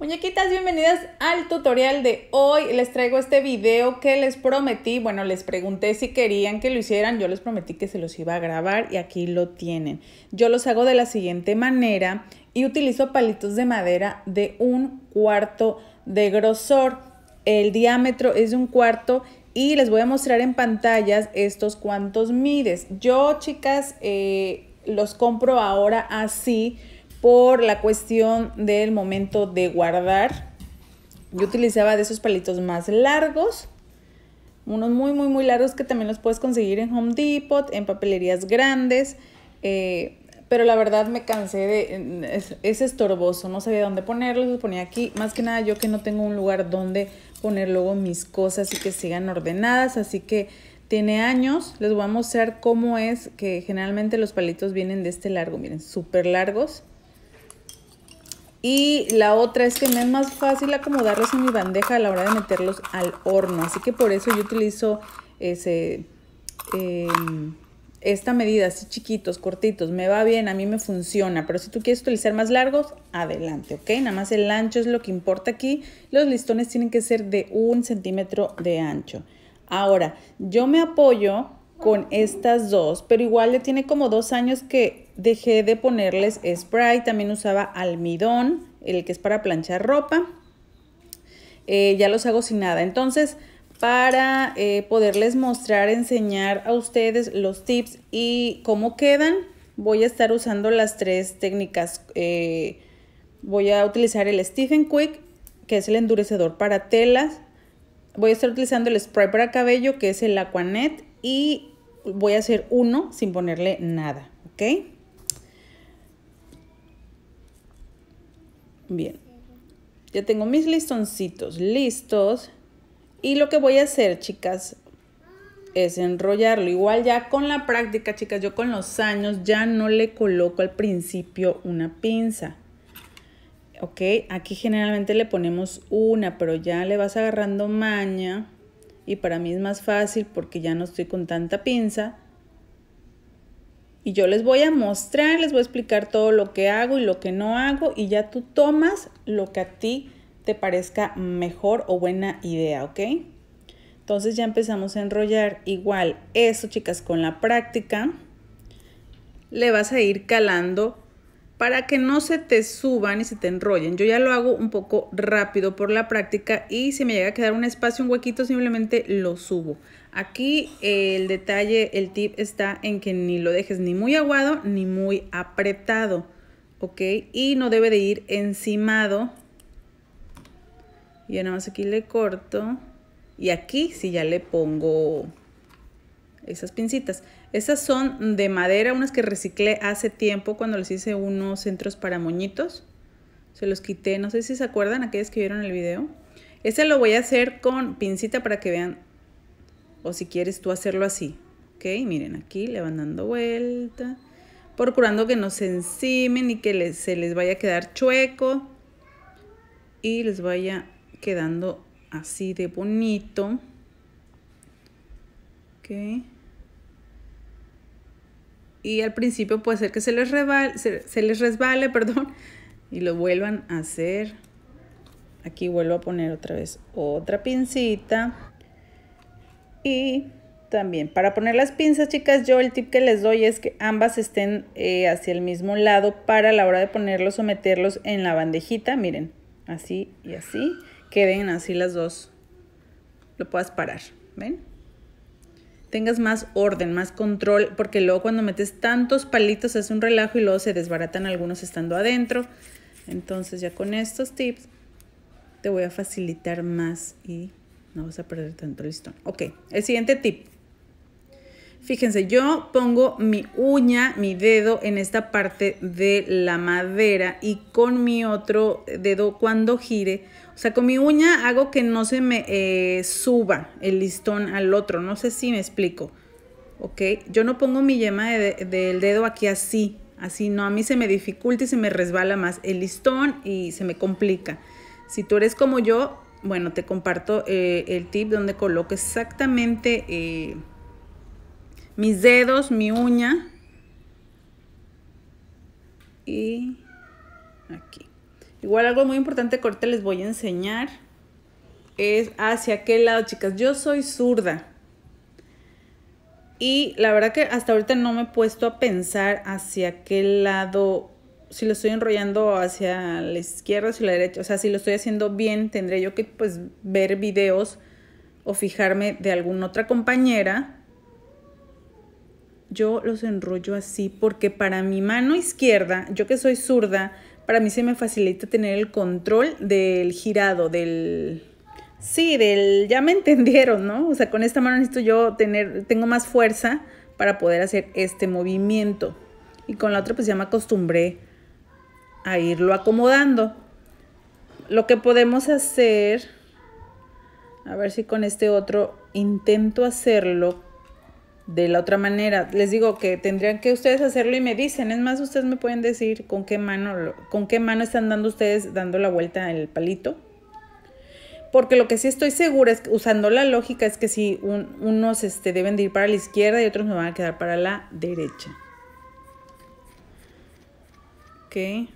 Muñequitas, bienvenidas al tutorial de hoy. Les traigo este video que les prometí. Bueno, les pregunté si querían que lo hicieran. Yo les prometí que se los iba a grabar y aquí lo tienen. Yo los hago de la siguiente manera y utilizo palitos de madera de un cuarto de grosor. El diámetro es de un cuarto y les voy a mostrar en pantallas estos cuantos mides. Yo, chicas, eh, los compro ahora así por la cuestión del momento de guardar. Yo utilizaba de esos palitos más largos, unos muy, muy, muy largos que también los puedes conseguir en Home Depot, en papelerías grandes. Eh, pero la verdad me cansé de... Es, estorboso, no sabía dónde ponerlos, los ponía aquí. Más que nada yo que no tengo un lugar donde poner luego mis cosas y que sigan ordenadas, así que tiene años. Les voy a mostrar cómo es que generalmente los palitos vienen de este largo, miren, súper largos. Y la otra es que me es más fácil acomodarlos en mi bandeja a la hora de meterlos al horno. Así que por eso yo utilizo ese, em, esta medida, así chiquitos, cortitos. Me va bien, a mí me funciona. Pero si tú quieres utilizar más largos, adelante, ¿ok? Nada más el ancho es lo que importa aquí. Los listones tienen que ser de un centímetro de ancho. Ahora, yo me apoyo con estas dos, pero igual ya tiene como dos años que dejé de ponerles spray, también usaba almidón, el que es para planchar ropa. Eh, ya los hago sin nada. Entonces, para eh, poderles mostrar, enseñar a ustedes los tips y cómo quedan, voy a estar usando las tres técnicas. Eh, voy a utilizar el Stephen Quick, que es el endurecedor para telas. Voy a estar utilizando el spray para cabello, que es el Aquanet. Y voy a hacer uno sin ponerle nada, ¿ok? Bien. Ya tengo mis listoncitos listos. Y lo que voy a hacer, chicas, es enrollarlo. Igual ya con la práctica, chicas, yo con los años ya no le coloco al principio una pinza. ¿Ok? Aquí generalmente le ponemos una, pero ya le vas agarrando maña. Y para mí es más fácil porque ya no estoy con tanta pinza y yo les voy a mostrar, les voy a explicar todo lo que hago y lo que no hago y ya tú tomas lo que a ti te parezca mejor o buena idea, ¿ok? Entonces ya empezamos a enrollar igual eso, chicas, con la práctica. Le vas a ir calando para que no se te suban y se te enrollen. Yo ya lo hago un poco rápido por la práctica y si me llega a quedar un espacio, un huequito, simplemente lo subo. Aquí el detalle, el tip está en que ni lo dejes ni muy aguado ni muy apretado, ¿ok? Y no debe de ir encimado. Y nada más aquí le corto y aquí si ya le pongo esas pincitas. Esas son de madera, unas que reciclé hace tiempo cuando les hice unos centros para moñitos. Se los quité, no sé si se acuerdan aquellos que vieron el video. Este lo voy a hacer con pincita para que vean, o si quieres tú hacerlo así. Ok, miren aquí, le van dando vuelta, procurando que no se encimen y que se les vaya a quedar chueco y les vaya quedando así de bonito. Y al principio puede ser que se les, se, les resbale, perdón, y lo vuelvan a hacer. Aquí vuelvo a poner otra vez otra pincita. Y también. Para poner las pinzas, chicas, yo el tip que les doy es que ambas estén eh, hacia el mismo lado para la hora de ponerlos o meterlos en la bandejita. Miren, así y así. Queden así las dos. Lo puedas parar, ¿ven? tengas más orden, más control, porque luego cuando metes tantos palitos es un relajo y luego se desbaratan algunos estando adentro. Entonces ya con estos tips te voy a facilitar más y no vas a perder tanto listón. Ok, el siguiente tip. Fíjense, yo pongo mi uña, mi dedo en esta parte de la madera y con mi otro dedo cuando gire, o sea, con mi uña hago que no se me eh, suba el listón al otro, no sé si me explico, ¿ok? Yo no pongo mi yema del dedo aquí así, así no, a mí se me dificulta y se me resbala más el listón y se me complica. Si tú eres como yo, bueno, te comparto eh, el tip donde coloco exactamente... Eh, mis dedos, mi uña. Y aquí. Igual algo muy importante que ahorita les voy a enseñar es hacia qué lado, chicas. Yo soy zurda. Y la verdad que hasta ahorita no me he puesto a pensar hacia qué lado, si lo estoy enrollando hacia la izquierda o hacia la derecha. O sea, si lo estoy haciendo bien, tendré yo que pues ver videos o fijarme de alguna otra compañera yo los enrollo así porque para mi mano izquierda, yo que soy zurda, para mí se me facilita tener el control del girado, del... Sí, del... Ya me entendieron, ¿no? O sea, con esta mano necesito yo tener, tengo más fuerza para poder hacer este movimiento. Y con la otra pues ya me acostumbré a irlo acomodando. Lo que podemos hacer, a ver si con este otro intento hacerlo de la otra manera. Les digo que tendrían que ustedes hacerlo y me dicen. Es más, ustedes me pueden decir con qué mano, con qué mano están dando ustedes dando la vuelta el palito. Porque lo que sí estoy segura es que usando la lógica es que si unos este, deben de ir para la izquierda y otros me van a quedar para la derecha. Ok.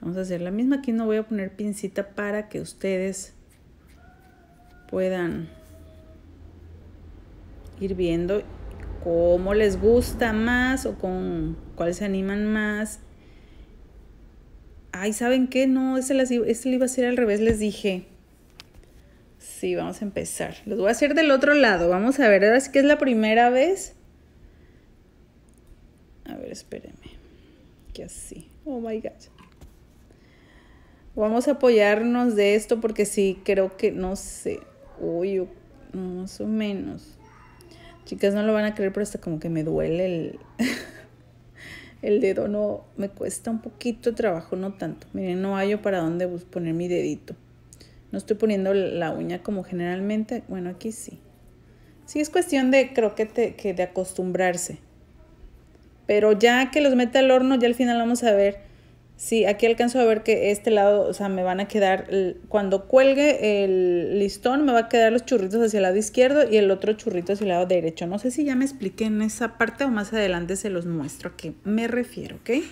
Vamos a hacer la misma. Aquí no voy a poner pincita para que ustedes puedan ir viendo cómo les gusta más o con cuál se animan más. Ay, ¿saben qué? No, este, lo iba a hacer al revés, les dije. Sí, vamos a empezar. Los voy a hacer del otro lado. Vamos a ver, ahora sí que es la primera vez. A ver, espérenme. Que así. Oh my God. Vamos a apoyarnos de esto porque sí, creo que, no sé. Uy, más o menos. Chicas, no lo van a creer, pero hasta como que me duele el, dedo. No, me cuesta un poquito trabajo, no tanto. Miren, no hallo para dónde poner mi dedito. No estoy poniendo la uña como generalmente. Bueno, aquí sí. Sí, es cuestión de, creo que, te, de acostumbrarse. Pero ya que los mete al horno, ya al final vamos a ver Sí, aquí alcanzo a ver que este lado, o sea, me van a quedar, cuando cuelgue el listón, me va a quedar los churritos hacia el lado izquierdo y el otro churrito hacia el lado derecho. No sé si ya me expliqué en esa parte o más adelante se los muestro a qué me refiero, ¿ok?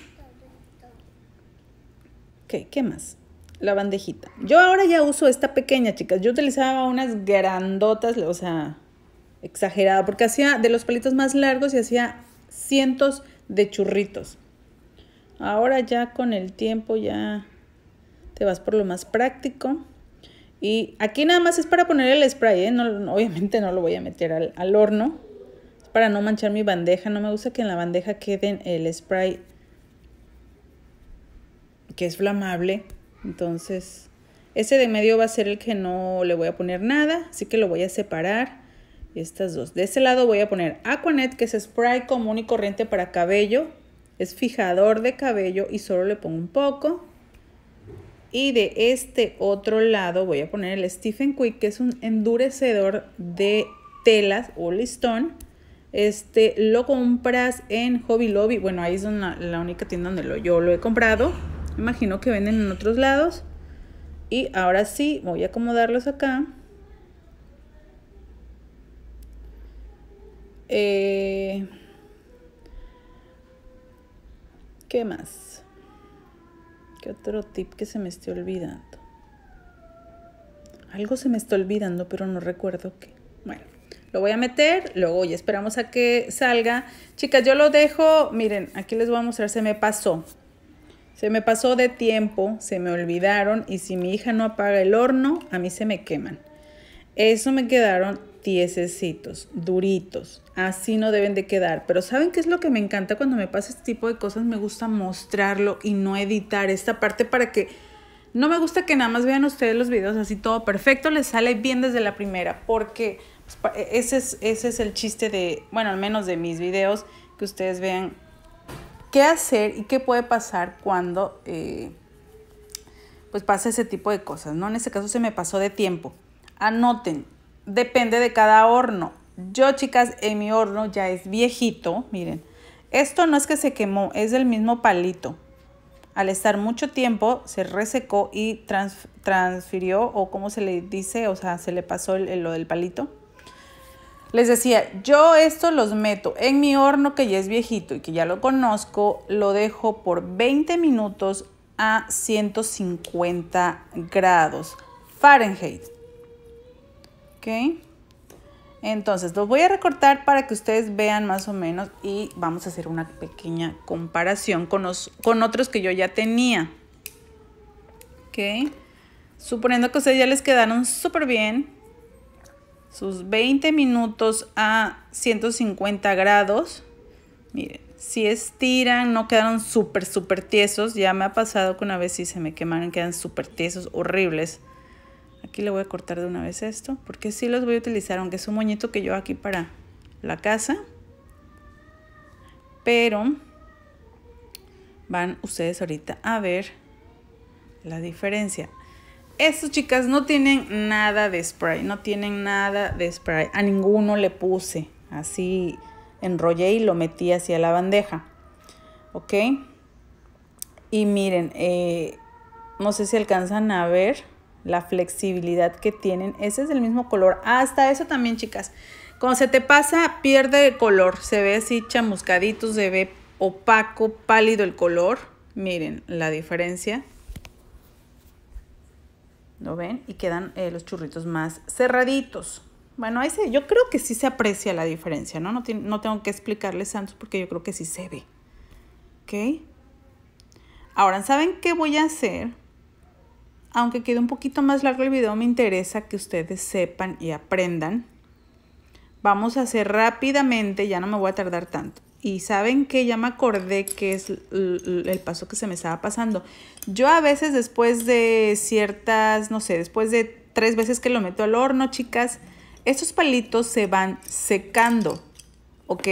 Ok, ¿qué más? La bandejita. Yo ahora ya uso esta pequeña, chicas. Yo utilizaba unas grandotas, o sea, exagerada, porque hacía de los palitos más largos y hacía cientos de churritos. Ahora ya con el tiempo ya te vas por lo más práctico. Y aquí nada más es para poner el spray, ¿eh? obviamente no lo voy a meter al, horno. Es para no manchar mi bandeja. No me gusta que en la bandeja queden el spray que es flamable. Entonces, ese de medio va a ser el que no le voy a poner nada. Así que lo voy a separar. Estas dos. De ese lado voy a poner Aquanet, que es spray común y corriente para cabello. Es fijador de cabello y solo le pongo un poco. Y de este otro lado voy a poner el Stephen Quick, que es un endurecedor de telas o listón. Este lo compras en Hobby Lobby. Bueno, ahí es la única tienda donde lo, yo lo he comprado. Imagino que venden en otros lados. Y ahora sí, voy a acomodarlos acá. Eh, ¿Qué más? ¿Qué otro tip que se me esté olvidando? Algo se me está olvidando, pero no recuerdo qué. Bueno, lo voy a meter, luego ya esperamos a que salga. Chicas, yo lo dejo, miren, aquí les voy a mostrar, se me pasó. Se me pasó de tiempo, se me olvidaron y si mi hija no apaga el horno, a mí se me queman. Eso me quedaron tiesecitos, duritos. Así no deben de quedar. Pero ¿saben qué es lo que me encanta cuando me pasa este tipo de cosas? Me gusta mostrarlo y no editar esta parte para que... No me gusta que nada más vean ustedes los videos así todo perfecto, les sale bien desde la primera, porque pues, e, ese es, ese es el chiste de, bueno, al menos de mis videos, que ustedes vean qué hacer y qué puede pasar cuando eh, pues pasa ese tipo de cosas, ¿no? En este caso se me pasó de tiempo. Anoten, depende de cada horno. Yo, chicas, en mi horno ya es viejito, miren. Esto no es que se quemó, es del mismo palito. Al estar mucho tiempo, se resecó y transfirió, o como se le dice, o sea, se le pasó el, lo del palito. Les decía, yo esto los meto en mi horno que ya es viejito y que ya lo conozco, lo dejo por 20 minutos a 150 grados Fahrenheit. Entonces, los voy a recortar para que ustedes vean más o menos y vamos a hacer una pequeña comparación con, los, con otros que yo ya tenía. ¿Ok? Suponiendo que ustedes ya les quedaron súper bien. Sus 20 minutos a 150 grados. Miren, si estiran, no quedaron súper, súper tiesos. Ya me ha pasado que una vez si se me quemaron, quedan súper tiesos, horribles. Aquí le voy a cortar de una vez esto, porque sí los voy a utilizar, aunque es un moñito que yo aquí para la casa. Pero van ustedes ahorita a ver la diferencia. Estos chicas no tienen nada de spray, no tienen nada de spray. A ninguno le puse, así enrollé y lo metí hacia la bandeja. ¿Ok? Y miren, eh, no sé si alcanzan a ver la flexibilidad que tienen. Ese es del mismo color. Hasta eso también, chicas. Cuando se te pasa, pierde color. Se ve así chamuscadito, se ve opaco, pálido el color. Miren la diferencia. ¿Lo ven? Y quedan eh, los churritos más cerraditos. Bueno, ese, yo creo que sí se aprecia la diferencia, ¿no? No, no tengo que explicarles tanto porque yo creo que sí se ve. ¿Ok? Ahora, ¿saben qué voy a hacer? Aunque quede un poquito más largo el video, me interesa que ustedes sepan y aprendan. Vamos a hacer rápidamente, ya no me voy a tardar tanto. Y saben que ya me acordé que es el paso que se me estaba pasando. Yo a veces después de ciertas, no sé, después de tres veces que lo meto al horno, chicas, estos palitos se van secando, ¿ok?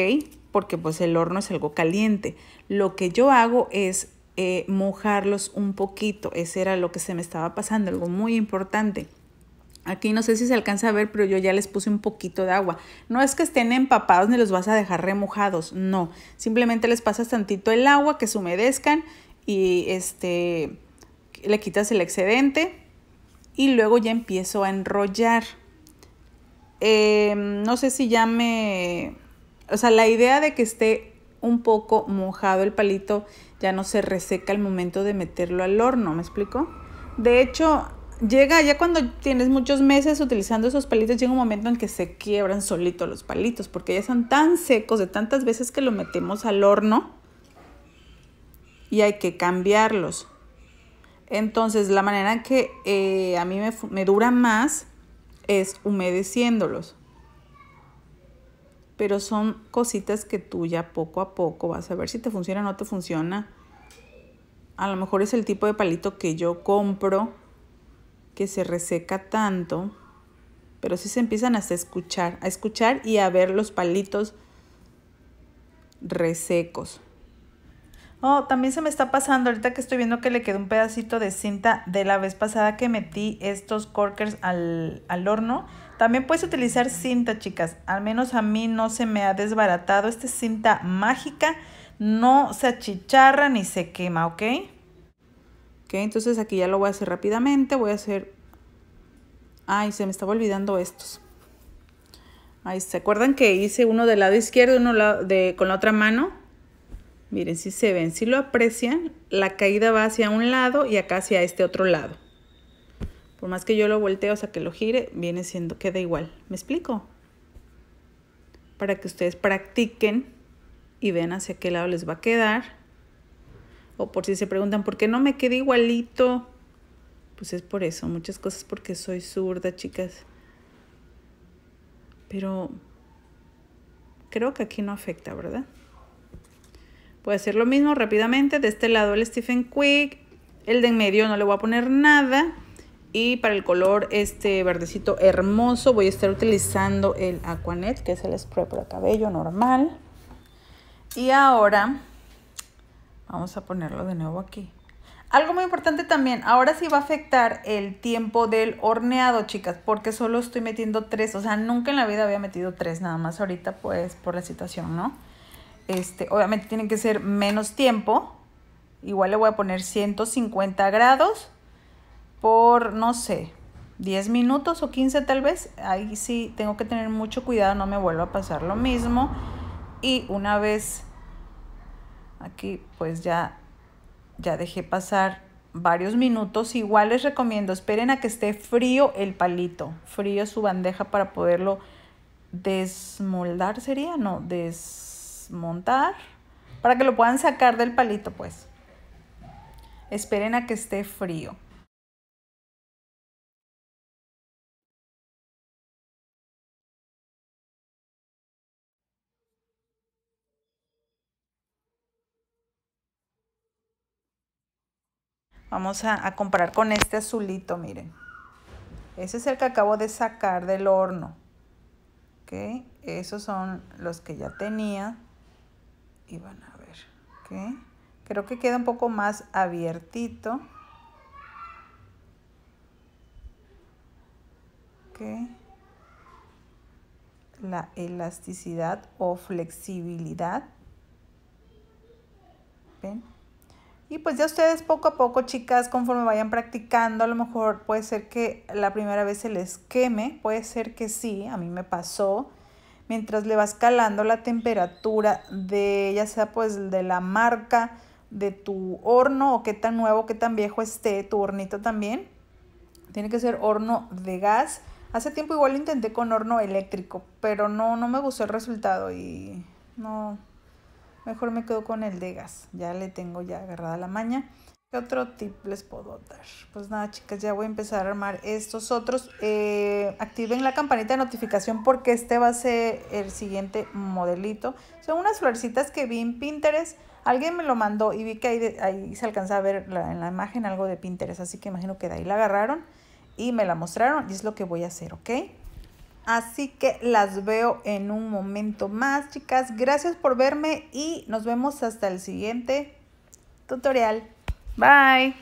Porque pues el horno es algo caliente. Lo que yo hago es eh, mojarlos un poquito. Ese era lo que se me estaba pasando, algo muy importante. Aquí no sé si se alcanza a ver, pero yo ya les puse un poquito de agua. No es que estén empapados ni los vas a dejar remojados, no. Simplemente les pasas tantito el agua, que se humedezcan y este, le quitas el excedente y luego ya empiezo a enrollar. Em, no sé si ya me... O sea, la idea de que esté un poco mojado el palito ya no se reseca al momento de meterlo al horno, ¿me explico? De hecho, llega ya cuando tienes muchos meses utilizando esos palitos, llega un momento en que se quiebran solitos los palitos, porque ya están tan secos de tantas veces que los metemos al horno y hay que cambiarlos. Entonces, la manera que eh, a mí me, me dura más es humedeciéndolos pero son cositas que tú ya poco a poco vas a ver si te funciona o no te funciona. A lo mejor es el tipo de palito que yo compro, que se reseca tanto, pero sí se empiezan a escuchar, a escuchar y a ver los palitos resecos. Oh, también se me está pasando ahorita que estoy viendo que le quedó un pedacito de cinta de la vez pasada que metí estos corkers al, horno. También puedes utilizar cinta, chicas. Al menos a mí no se me ha desbaratado. Esta cinta mágica. No se achicharra ni se quema, ¿ok? Ok, entonces aquí ya lo voy a hacer rápidamente. Voy a hacer... Ay, se me estaba olvidando estos. Ahí, ¿se acuerdan que hice uno del lado izquierdo, uno de, con la otra mano? Miren, si se ven, si lo aprecian, la caída va hacia un lado y acá hacia este otro lado. Por más que yo lo volteo, o sea, que lo gire, viene siendo, queda igual. ¿Me explico? Para que ustedes practiquen y vean hacia qué lado les va a quedar. O por si se preguntan, ¿por qué no me queda igualito? Pues es por eso, muchas cosas porque soy zurda, chicas. Pero creo que aquí no afecta, ¿verdad? Voy a hacer lo mismo rápidamente. De este lado el Stephen Quick. El de en medio no le voy a poner nada. Y para el color este verdecito hermoso voy a estar utilizando el Aquanet, que es el spray para cabello normal. Y ahora vamos a ponerlo de nuevo aquí. Algo muy importante también, ahora sí va a afectar el tiempo del horneado, chicas, porque solo estoy metiendo tres, o sea, nunca en la vida había metido tres, nada más ahorita, pues, por la situación, ¿no? Este, obviamente tiene que ser menos tiempo. Igual le voy a poner 150 grados por, no sé, 10 minutos o 15 tal vez. Ahí sí tengo que tener mucho cuidado, no me vuelva a pasar lo mismo. Y una vez aquí pues ya, ya dejé pasar varios minutos. Igual les recomiendo, esperen a que esté frío el palito, frío su bandeja para poderlo desmoldar sería, no, des montar, para que lo puedan sacar del palito, pues. Esperen a que esté frío. Vamos a, a comparar con este azulito, miren. Ese es el que acabo de sacar del horno. ¿ok? Esos son los que ya tenía y van a ver, Creo que queda un poco más abiertito. La elasticidad o flexibilidad. Y pues ya ustedes poco a poco, chicas, conforme vayan practicando, a lo mejor puede ser que la primera vez se les queme, puede ser que sí, a mí me pasó mientras le vas calando la temperatura de ya sea pues de la marca de tu horno o qué tan nuevo, qué tan viejo esté tu hornito también. Tiene que ser horno de gas. Hace tiempo igual lo intenté con horno eléctrico, pero no, no me gustó el resultado y no, mejor me quedo con el de gas. Ya le tengo ya agarrada la maña. ¿Qué otro tip les puedo dar? Pues nada, chicas, ya voy a empezar a armar estos otros. Eh, activen la campanita de notificación porque este va a ser el siguiente modelito. Son unas florecitas que vi en Pinterest. Alguien me lo mandó y vi que ahí, se alcanza a ver en la imagen algo de Pinterest. Así que imagino que de ahí la agarraron y me la mostraron y es lo que voy a hacer, ¿ok? Así que las veo en un momento más, chicas. Gracias por verme y nos vemos hasta el siguiente tutorial. Bye.